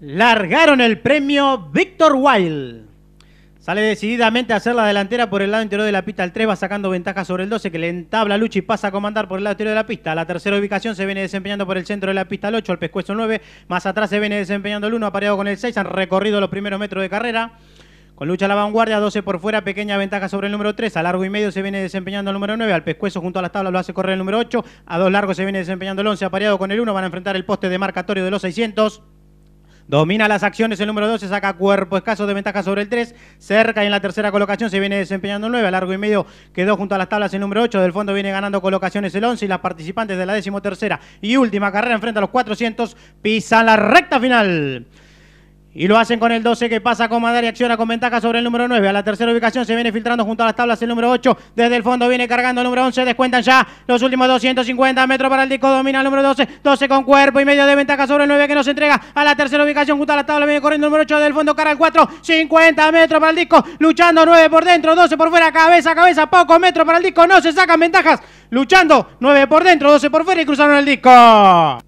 Largaron el premio Víctor Wild. Sale decididamente a hacer la delantera por el lado interior de la pista. El 3 va sacando ventaja sobre el 12 que le entabla Luchi y pasa a comandar por el lado interior de la pista. La tercera ubicación se viene desempeñando por el centro de la pista el 8, al pescuezo 9. Más atrás se viene desempeñando el 1 apareado con el 6. Han recorrido los primeros metros de carrera. Con lucha a la vanguardia, 12 por fuera, pequeña ventaja sobre el número 3. A largo y medio se viene desempeñando el número 9. Al pescuezo junto a las tablas lo hace correr el número 8. A dos largos se viene desempeñando el 11. Apareado con el 1 van a enfrentar el poste de marcatorio de los 600. Domina las acciones el número 12, saca cuerpo escaso de ventaja sobre el 3. Cerca y en la tercera colocación se viene desempeñando el 9. A largo y medio quedó junto a las tablas el número 8. Del fondo viene ganando colocaciones el 11 y las participantes de la décimo y última carrera frente a los 400 pisan la recta final. Y lo hacen con el 12 que pasa con y acciona con ventaja sobre el número 9. A la tercera ubicación se viene filtrando junto a las tablas el número 8. Desde el fondo viene cargando el número 11. Descuentan ya los últimos 250 metros para el disco. Domina el número 12. 12 con cuerpo y medio de ventaja sobre el 9 que nos entrega. A la tercera ubicación junto a las tablas viene corriendo el número 8. Del fondo cara al 4. 50 metros para el disco. Luchando 9 por dentro, 12 por fuera. Cabeza cabeza, Poco metro para el disco. No se sacan ventajas. Luchando 9 por dentro, 12 por fuera y cruzaron el disco.